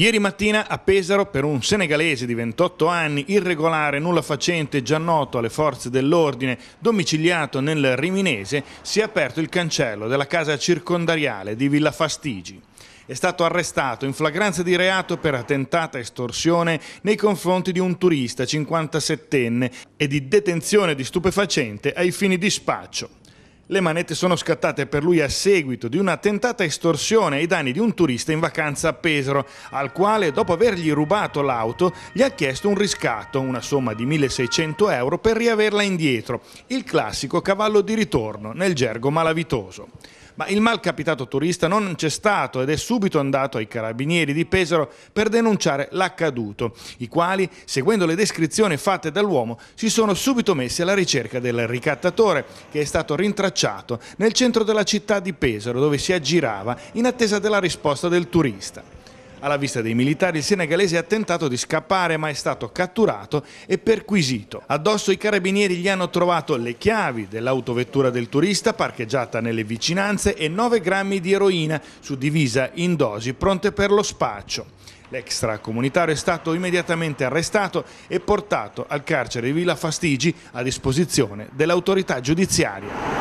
Ieri mattina a Pesaro per un senegalese di 28 anni, irregolare, nulla facente, già noto alle forze dell'ordine, domiciliato nel Riminese, si è aperto il cancello della casa circondariale di Villa Fastigi. È stato arrestato in flagranza di reato per attentata estorsione nei confronti di un turista 57enne e di detenzione di stupefacente ai fini di spaccio. Le manette sono scattate per lui a seguito di una tentata estorsione ai danni di un turista in vacanza a Pesaro, al quale, dopo avergli rubato l'auto, gli ha chiesto un riscatto, una somma di 1600 euro, per riaverla indietro, il classico cavallo di ritorno nel gergo malavitoso ma il malcapitato turista non c'è stato ed è subito andato ai carabinieri di Pesaro per denunciare l'accaduto, i quali, seguendo le descrizioni fatte dall'uomo, si sono subito messi alla ricerca del ricattatore, che è stato rintracciato nel centro della città di Pesaro, dove si aggirava in attesa della risposta del turista. Alla vista dei militari il senegalese ha tentato di scappare ma è stato catturato e perquisito. Addosso i carabinieri gli hanno trovato le chiavi dell'autovettura del turista parcheggiata nelle vicinanze e 9 grammi di eroina suddivisa in dosi pronte per lo spaccio. L'extracomunitario è stato immediatamente arrestato e portato al carcere di Villa Fastigi a disposizione dell'autorità giudiziaria.